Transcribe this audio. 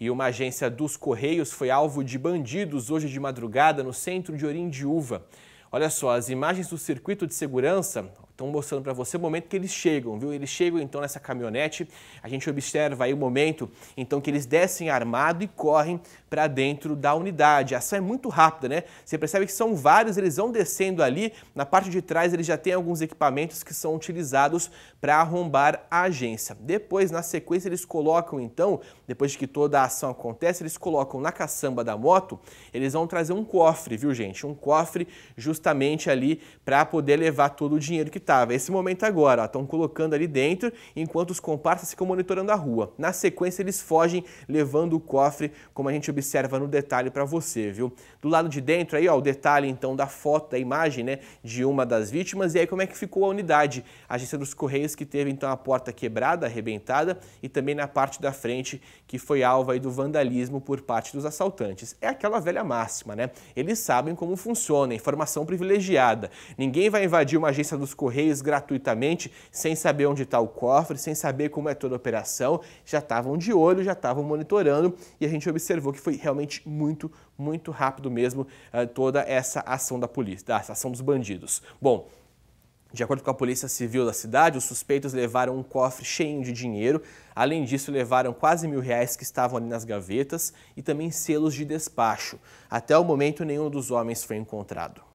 E uma agência dos Correios foi alvo de bandidos hoje de madrugada no centro de Orindiúva. Olha só, as imagens do circuito de segurança Estão mostrando para você o momento que eles chegam, viu? Eles chegam então nessa caminhonete, a gente observa aí o momento então que eles descem armado e correm para dentro da unidade. A ação é muito rápida, né? Você percebe que são vários, eles vão descendo ali, na parte de trás eles já têm alguns equipamentos que são utilizados para arrombar a agência. Depois, na sequência, eles colocam então, depois de que toda a ação acontece, eles colocam na caçamba da moto, eles vão trazer um cofre, viu gente? Um cofre justamente ali para poder levar todo o dinheiro que estava, esse momento agora, estão colocando ali dentro, enquanto os comparsas ficam monitorando a rua. Na sequência, eles fogem levando o cofre, como a gente observa no detalhe para você, viu? Do lado de dentro aí, ó, o detalhe então da foto, da imagem, né, de uma das vítimas, e aí como é que ficou a unidade. A agência dos Correios que teve então a porta quebrada, arrebentada, e também na parte da frente que foi alvo aí do vandalismo por parte dos assaltantes. É aquela velha máxima, né? Eles sabem como funciona, informação privilegiada. Ninguém vai invadir uma agência dos Correios Correios gratuitamente, sem saber onde está o cofre, sem saber como é toda a operação, já estavam de olho, já estavam monitorando e a gente observou que foi realmente muito, muito rápido mesmo uh, toda essa ação da polícia, da ação dos bandidos. Bom, de acordo com a Polícia Civil da cidade, os suspeitos levaram um cofre cheio de dinheiro. Além disso, levaram quase mil reais que estavam ali nas gavetas e também selos de despacho. Até o momento, nenhum dos homens foi encontrado.